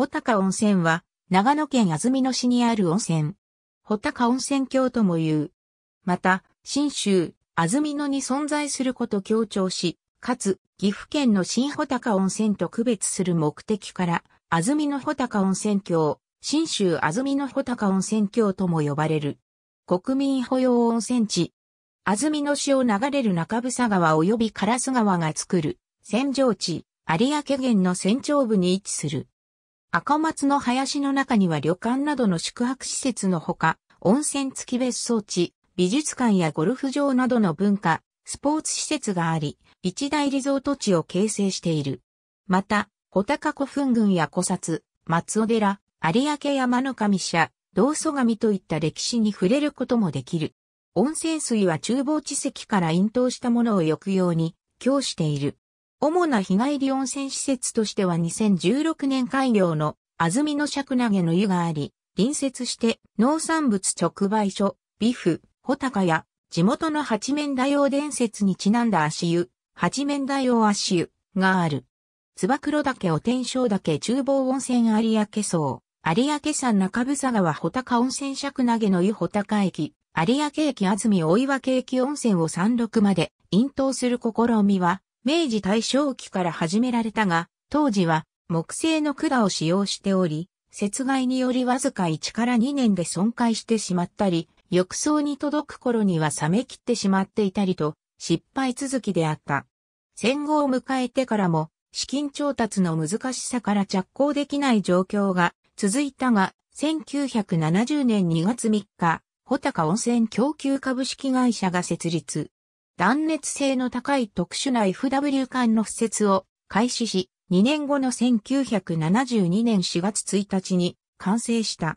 穂高温泉は、長野県安曇野市にある温泉。穂高温泉郷とも言う。また、新州、安曇野に存在すること強調し、かつ、岐阜県の新穂高温泉と区別する目的から、安曇野穂高温泉郷、新州安曇野穂高温泉郷とも呼ばれる。国民保養温泉地。安曇野市を流れる中佐川及び烏川が作る、扇状地、有明源の扇状部に位置する。赤松の林の中には旅館などの宿泊施設のほか、温泉付き別荘地、美術館やゴルフ場などの文化、スポーツ施設があり、一大リゾート地を形成している。また、小高古墳群や古刹、松尾寺、有明山の神社、道祖神といった歴史に触れることもできる。温泉水は厨房地石から引導したものを浴用に、供している。主な日帰り温泉施設としては2016年開業の安曇野尺投げの湯があり、隣接して農産物直売所、ビフ、ホタカや地元の八面大王伝説にちなんだ足湯、八面大王足湯がある。つば黒岳お天正岳厨房温泉有明層、有明山中佐川穂高温泉尺投げの湯穂高駅、有明駅安住大岩駅温泉を山麓まで引導する試みは、明治大正期から始められたが、当時は木製の管を使用しており、雪害によりわずか1から2年で損壊してしまったり、浴槽に届く頃には冷め切ってしまっていたりと、失敗続きであった。戦後を迎えてからも、資金調達の難しさから着工できない状況が続いたが、1970年2月3日、穂高温泉供給株式会社が設立。断熱性の高い特殊な FW 管の敷設を開始し、2年後の1972年4月1日に完成した。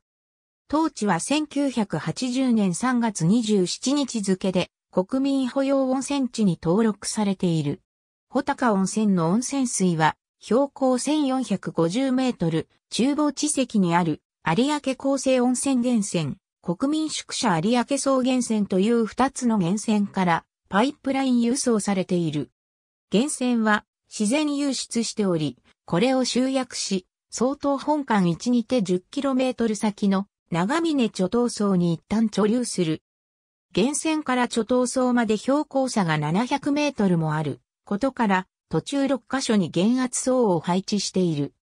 当地は1980年3月27日付で国民保養温泉地に登録されている。穂高温泉の温泉水は標高1450メートル、厨房地石にある有明厚生温泉源泉、国民宿舎有明総源泉という2つの源泉からパイプライン輸送されている。源泉は自然輸出しており、これを集約し、相当本館1にて 10km 先の長峰貯湯層に一旦貯留する。源泉から貯湯層まで標高差が700メートルもあることから途中6カ所に減圧層を配置している。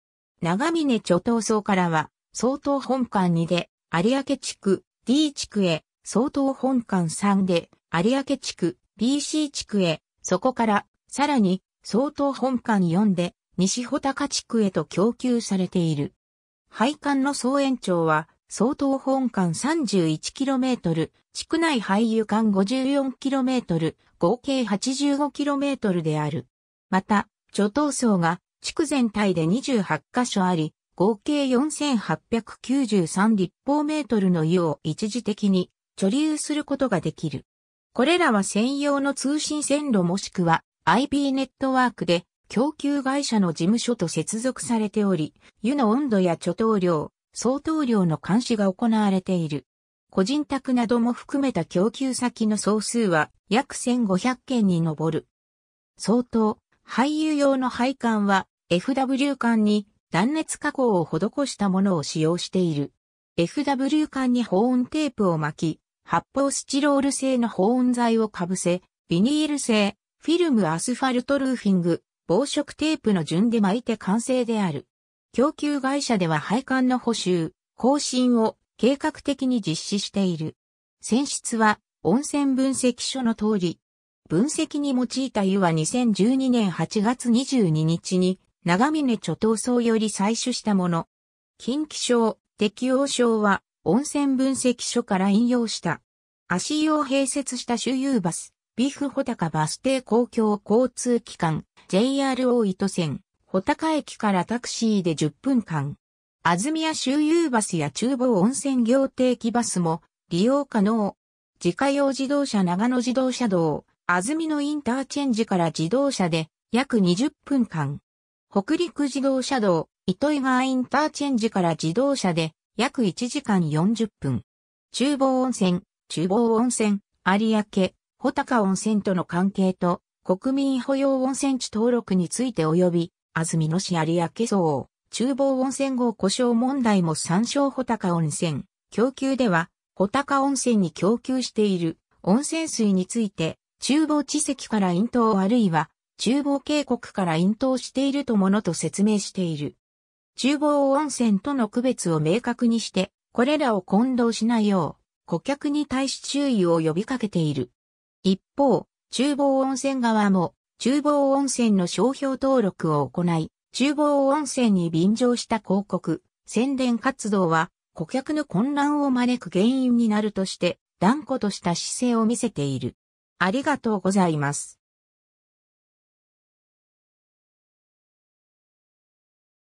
長峰貯湯層からは相当本館2で有明地区 D 地区へ相当本館3で有明地区 p c 地区へ、そこから、さらに、総統本館4で、西穂高地区へと供給されている。配管の総延長は、総統本館 31km、地区内廃油管 54km、合計 85km である。また、貯蔵層が地区全体で28カ所あり、合計4893立方メートルの湯を一時的に貯留することができる。これらは専用の通信線路もしくは IP ネットワークで供給会社の事務所と接続されており、湯の温度や貯湯量、相当量の監視が行われている。個人宅なども含めた供給先の総数は約1500件に上る。相当、廃油用の配管は FW 管に断熱加工を施したものを使用している。FW 管に保温テープを巻き、発泡スチロール製の保温材をかぶせ、ビニール製、フィルムアスファルトルーフィング、防食テープの順で巻いて完成である。供給会社では配管の補修、更新を計画的に実施している。選出は温泉分析書の通り、分析に用いた湯は2012年8月22日に長峰貯湯層より採取したもの。近畿症、適応症は温泉分析書から引用した。足湯を併設した周遊バス、ビフホタカバス停公共交通機関、JR 大糸線、ホタカ駅からタクシーで10分間。安住周遊バスや厨房温泉業定期バスも利用可能。自家用自動車長野自動車道、安住のインターチェンジから自動車で約20分間。北陸自動車道、糸井川インターチェンジから自動車で約1時間40分。厨房温泉、厨房温泉、有明、穂高温泉との関係と、国民保養温泉地登録について及び、安曇野市有明層、厨房温泉号故障問題も参照穂高温泉、供給では、穂高温泉に供給している温泉水について、厨房地籍から引頭あるいは、厨房渓谷から引頭しているとものと説明している。厨房温泉との区別を明確にして、これらを混同しないよう、顧客に対し注意を呼びかけている。一方、厨房温泉側も、厨房温泉の商標登録を行い、厨房温泉に便乗した広告、宣伝活動は、顧客の混乱を招く原因になるとして、断固とした姿勢を見せている。ありがとうございます。